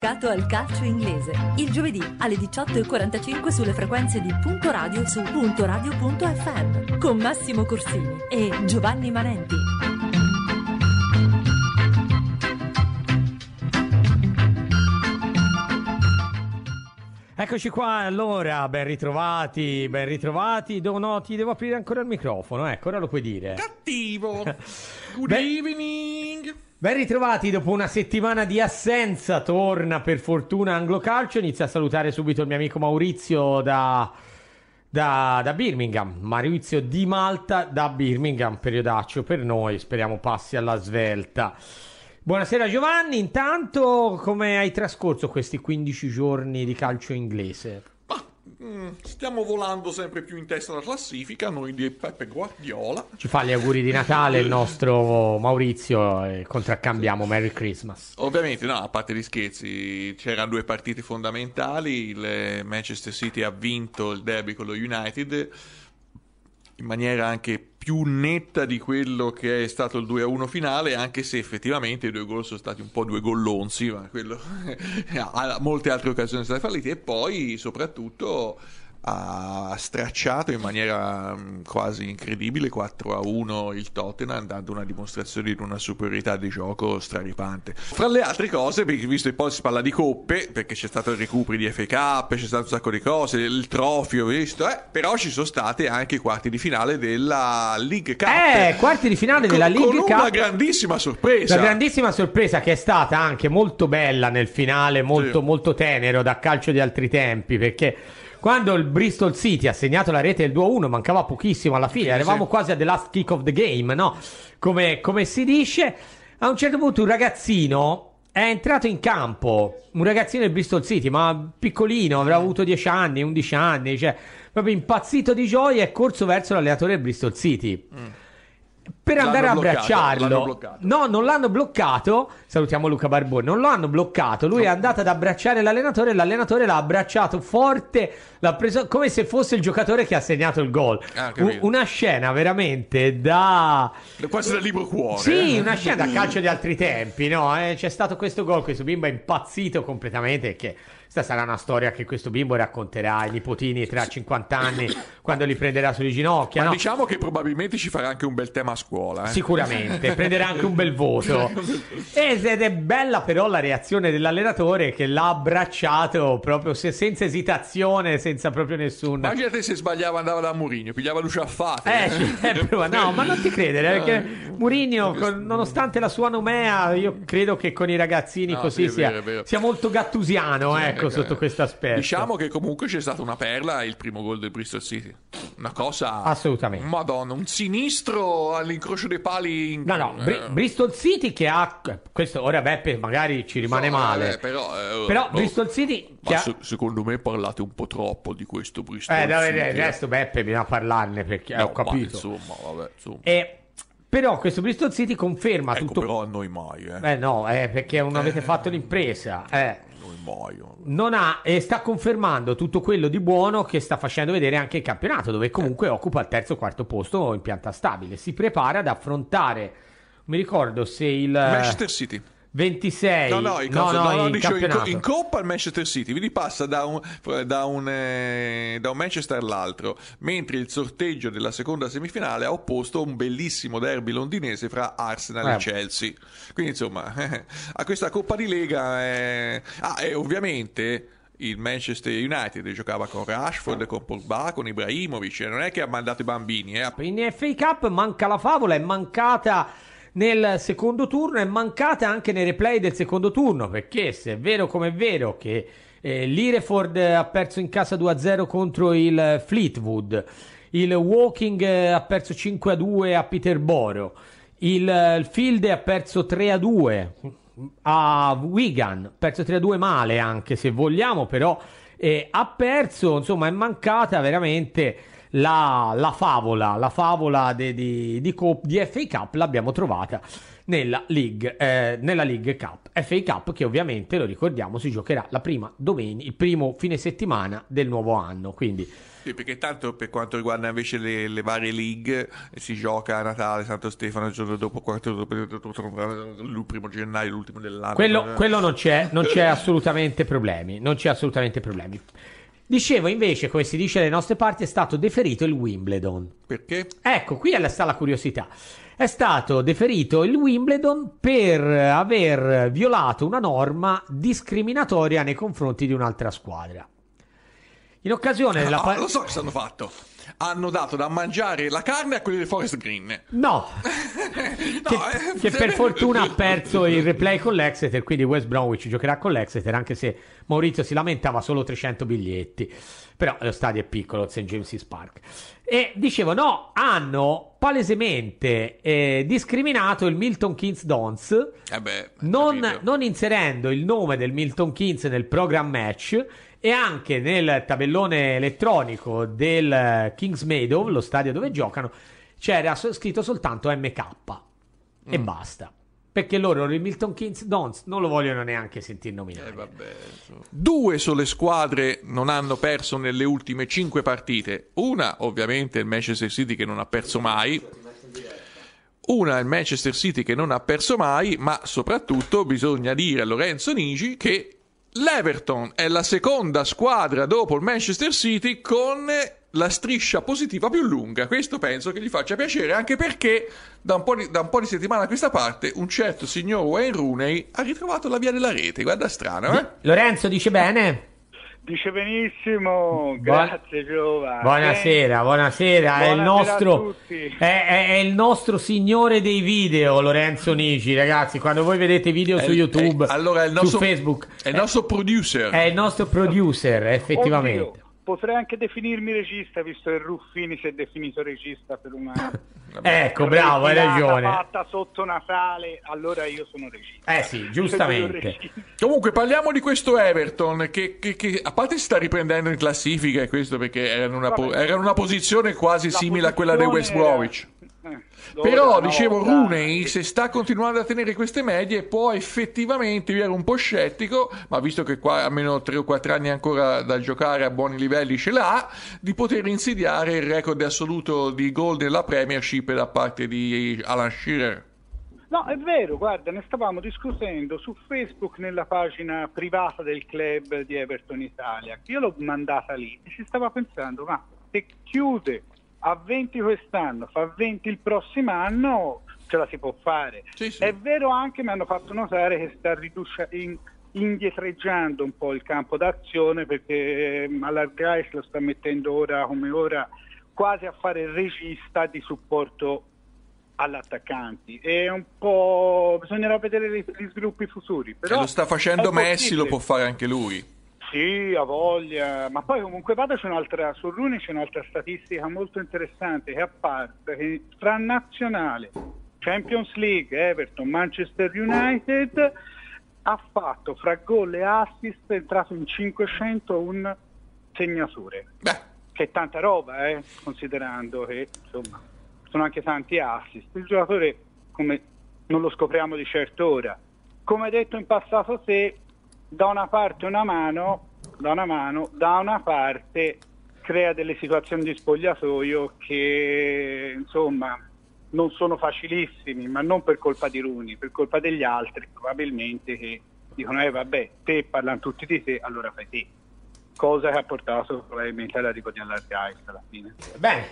Cato al calcio inglese. Il giovedì alle 18.45 sulle frequenze di Punto Radio su puntoradio.fm con Massimo Corsini e Giovanni Manenti. Eccoci qua allora, ben ritrovati, ben ritrovati. Do, no, ti devo aprire ancora il microfono, ecco, ora lo puoi dire. Cattivo! Good evening! Ben ritrovati dopo una settimana di assenza, torna per fortuna Anglo Calcio, inizia a salutare subito il mio amico Maurizio da, da, da, Birmingham, Maurizio di Malta da Birmingham, periodaccio per noi, speriamo passi alla svelta. Buonasera Giovanni, intanto come hai trascorso questi 15 giorni di calcio inglese? Mm, stiamo volando sempre più in testa alla classifica, noi di Peppe Guardiola. Ci fa gli auguri di Natale il nostro Maurizio e contraccambiamo Merry Christmas. Ovviamente, no, a parte gli scherzi, c'erano due partite fondamentali, il Manchester City ha vinto il derby con lo United in maniera anche più netta di quello che è stato il 2-1 finale, anche se effettivamente i due gol sono stati un po' due gollonzi, ma quello... molte altre occasioni sono state fallite e poi soprattutto ha stracciato in maniera mm, quasi incredibile 4 a 1 il Tottenham dando una dimostrazione di una superiorità di gioco straripante fra le altre cose visto che poi si parla di coppe perché c'è stato il recupero di FK c'è stato un sacco di cose il trofeo visto eh, però ci sono state anche i quarti di finale della League Cup eh quarti di finale con, della League con Cup una grandissima sorpresa una grandissima sorpresa che è stata anche molto bella nel finale molto sì. molto tenero da calcio di altri tempi perché quando il Bristol City ha segnato la rete del 2-1, mancava pochissimo alla fine, eravamo sì. quasi a the last kick of the game, no? Come, come si dice, a un certo punto un ragazzino è entrato in campo un ragazzino del Bristol City, ma piccolino, avrà eh. avuto 10 anni, 11 anni, cioè proprio impazzito di gioia, è corso verso l'allenatore del Bristol City. Mm per andare a abbracciarlo. No, non l'hanno bloccato. Salutiamo Luca Barbone. Non lo hanno bloccato. Lui no. è andato ad abbracciare l'allenatore. L'allenatore l'ha abbracciato forte. L'ha preso come se fosse il giocatore che ha segnato il gol. Ah, U- una scena veramente da. Quasi da libro cuore. Sì, eh. una scena da calcio di altri tempi. No? Eh, c'è stato questo gol. Questo bimbo è impazzito completamente. Che questa sarà una storia che questo bimbo racconterà ai nipotini tra 50 anni quando li prenderà sulle ginocchia. Ma no? diciamo che probabilmente ci farà anche un bel tema a scuola scuola. Eh. Sicuramente, prenderà anche un bel voto. ed è bella però la reazione dell'allenatore che l'ha abbracciato proprio se, senza esitazione, senza proprio nessun... te se sbagliava andava da Mourinho, pigliava luce a fate. Eh, eh no, ma non ti credere, perché Mourinho, nonostante la sua nomea, io credo che con i ragazzini no, così sì, sia, vero. sia, molto gattusiano, sì, ecco, eh, sotto questo aspetto. Diciamo che comunque c'è stata una perla il primo gol del Bristol City una cosa assolutamente madonna un sinistro all'incrocio dei pali in... no no eh. Bri- Bristol City che ha questo ora Beppe magari ci rimane no, eh, male eh, però, eh, però boh. Bristol City ha... se- secondo me parlate un po' troppo di questo Bristol eh, no, City eh. adesso resto Beppe bisogna parlarne perché no, ho capito ma, insomma vabbè insomma e... Eh, però questo Bristol City conferma ecco, tutto. Però a noi mai, eh. eh no, eh, perché non avete fatto l'impresa. Eh poi muoiono. Non ha, e sta confermando tutto quello di buono che sta facendo vedere anche il campionato, dove comunque eh. occupa il terzo o quarto posto in pianta stabile. Si prepara ad affrontare, mi ricordo se il... Manchester City. 26 no no, no, no, no dicevo, in, in, coppa al Manchester City quindi passa da un, da, un, eh, da un, Manchester all'altro mentre il sorteggio della seconda semifinale ha opposto un bellissimo derby londinese fra Arsenal eh. e Chelsea quindi insomma eh, a questa coppa di Lega eh, ah, e ovviamente il Manchester United giocava con Rashford, con Pogba, con Ibrahimovic, non è che ha mandato i bambini. Eh. In FA Cup manca la favola, è mancata nel secondo turno e mancata anche nei replay del secondo turno, perché se è vero come è vero che eh, l'Ireford ha perso in casa 2-0 contro il Fleetwood, il Walking eh, ha perso 5-2 a Peterborough, il, eh, il Field ha perso 3-2 a Wigan, ha perso 3-2 male anche se vogliamo, però eh, ha perso, insomma è mancata veramente la, la favola, la favola di, di, di, di FA Cup l'abbiamo trovata nella League, eh, nella League Cup. FA Cup che ovviamente, lo ricordiamo, si giocherà la prima domenica, il primo fine settimana del nuovo anno. Quindi... Sì, perché tanto per quanto riguarda invece le, le varie league, eh, si gioca a Natale, Santo Stefano, il giorno dopo, il primo gennaio, l'ultimo dell'anno. Quello, quello non, c'è, non c'è assolutamente problemi, non c'è assolutamente problemi. Dicevo invece, come si dice alle nostre parti, è stato deferito il Wimbledon. Perché? Ecco, qui sta la curiosità. È stato deferito il Wimbledon per aver violato una norma discriminatoria nei confronti di un'altra squadra. In occasione ah, della partita. Ah, lo so che è fatto hanno dato da mangiare la carne a quelli di Forest Green. No, no che, eh, che per fortuna ha perso il replay con l'Exeter, quindi West Bromwich giocherà con l'Exeter, anche se Maurizio si lamentava solo 300 biglietti. Però eh, lo stadio è piccolo, St. James's Park. E dicevo, no, hanno palesemente eh, discriminato il Milton Keynes Dons, eh beh, non, non inserendo il nome del Milton Keynes nel program match e anche nel tabellone elettronico del Kings Meadow, lo stadio dove giocano, c'era scritto soltanto MK mm. e basta. Perché loro il Milton Keynes Dons non lo vogliono neanche sentire nominare. Eh, vabbè, so. Due sole squadre non hanno perso nelle ultime cinque partite. Una, ovviamente, il Manchester City che non ha perso mai. Una, il Manchester City che non ha perso mai, ma soprattutto bisogna dire a Lorenzo Nigi che L'Everton è la seconda squadra dopo il Manchester City con la striscia positiva più lunga. Questo penso che gli faccia piacere, anche perché da un po' di, da po di settimana a questa parte un certo signor Wayne Rooney ha ritrovato la via della rete. Guarda strano, eh? Lorenzo dice bene. Dice benissimo, grazie Giova. Buonasera, buonasera, buonasera è, il nostro, è, è, è il nostro, signore dei video Lorenzo Nici, ragazzi, quando voi vedete video su eh, eh, YouTube, allora nostro, su Facebook, è il nostro eh, producer. È il nostro producer, effettivamente. Oddio potrei anche definirmi regista, visto che Ruffini si è definito regista per una... Eh, ecco, bravo, hai ragione. fatta sotto Natale, allora io sono regista. Eh sì, giustamente. Comunque parliamo di questo Everton, che, che, che, a parte si sta riprendendo in classifica, e questo perché era in una, po- era in una posizione quasi La simile a quella del West Bromwich. Eh. Però dicevo, Runei, se sta continuando a tenere queste medie, può effettivamente io ero un po' scettico, ma visto che qua almeno 3 o 4 anni ancora da giocare a buoni livelli ce l'ha, di poter insidiare il record assoluto di gol della Premiership da parte di Alan Shearer. No, è vero, guarda, ne stavamo discutendo su Facebook nella pagina privata del club di Everton Italia. Io l'ho mandata lì e ci stava pensando, ma se chiude a 20 quest'anno, fa 20 il prossimo anno, ce la si può fare. Sì, sì. È vero anche, mi hanno fatto notare, che sta riducendo... In, indietreggiando un po' il campo d'azione perché ehm, Allargais lo sta mettendo ora come ora quasi a fare regista di supporto all'attaccanti è un po' bisognerà vedere gli, sviluppi futuri però eh, lo sta facendo Messi lo può fare anche lui sì, ha voglia, ma poi comunque vada c'è un'altra, su Rune c'è un'altra statistica molto interessante che a parte che tra nazionale, Champions League, Everton, Manchester United ha fatto fra gol e assist, è entrato in 501 segnature. Beh. Che è tanta roba, eh, considerando che insomma sono anche tanti assist. Il giocatore, come non lo scopriamo di certo ora, come detto in passato, se da una parte una mano, da una, mano, da una parte crea delle situazioni di spogliatoio che insomma non sono facilissimi, ma non per colpa di Runi, per colpa degli altri probabilmente che dicono eh vabbè, te parlano tutti di te, allora fai te. Cosa che ha portato probabilmente alla ricordia all'Arte Ice alla fine. Bene.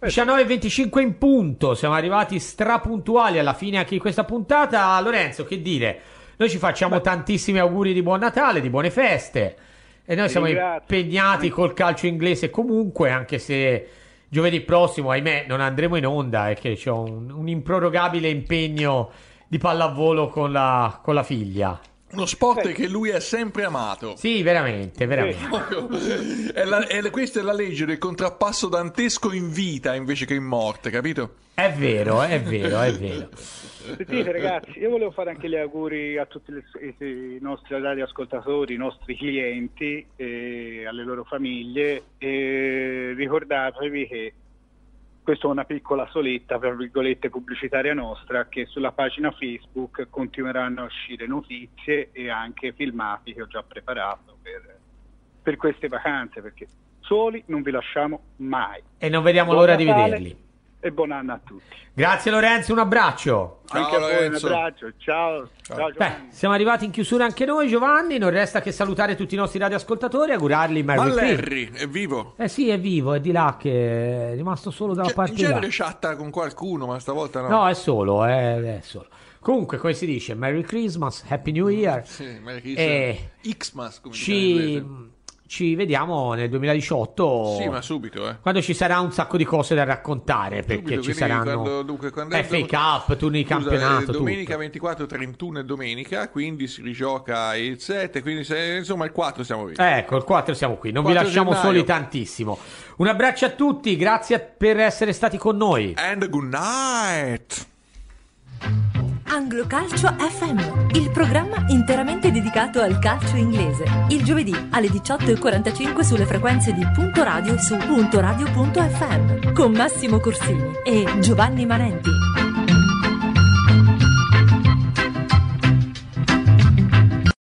19.25 in punto, siamo arrivati strapuntuali alla fine anche di questa puntata. Lorenzo, che dire? Noi ci facciamo Beh. tantissimi auguri di buon Natale, di buone feste. E noi siamo impegnati col calcio inglese comunque, anche se giovedì prossimo, ahimè, non andremo in onda e che c'è un, un improrogabile impegno di pallavolo con la, con la figlia. Uno sport che lui ha sempre amato. Sì, veramente, veramente. è la, è, questa è la legge del contrappasso dantesco in vita invece che in morte, capito? È vero, è vero, è vero. Sentite ragazzi, io volevo fare anche gli auguri a tutti le, i nostri ascoltatori, i nostri clienti, eh, alle loro famiglie. Eh, ricordatevi che questa è una piccola soletta, tra virgolette, pubblicitaria nostra, che sulla pagina Facebook continueranno a uscire notizie e anche filmati che ho già preparato per, per queste vacanze, perché soli non vi lasciamo mai. E non vediamo Buon l'ora Natale. di vederli e buon anno a tutti. Grazie Lorenzo, un abbraccio. Ciao, anche a voi, un abbraccio. Ciao. Ciao. Ciao Beh, siamo arrivati in chiusura anche noi, Giovanni. Non resta che salutare tutti i nostri radioascoltatori e augurarli Merry Ma Larry è vivo. Eh sì, è vivo, è di là che è rimasto solo dalla una cioè, parte. In genere là. chatta con qualcuno, ma stavolta no. No, è solo, è, eh, è solo. Comunque, come si dice, Merry Christmas, Happy New Year. Sì, Merry Christmas. E Xmas, come ci ci vediamo nel 2018. Sì, ma subito, eh. Quando ci sarà un sacco di cose da raccontare, perché subito, ci saranno quando, dunque, quando FA dom- Cup, turni di campionato, eh, domenica 24, 31 è domenica, quindi si rigioca il 7, quindi se, insomma il 4 siamo qui. Ecco, il 4 siamo qui, non vi lasciamo gennaio. soli tantissimo. Un abbraccio a tutti, grazie per essere stati con noi. And good night. Calcio FM, il programma interamente dedicato al calcio inglese. Il giovedì alle 18.45 sulle frequenze di Punto Radio su puntoradio.fm con Massimo Corsini e Giovanni Manenti.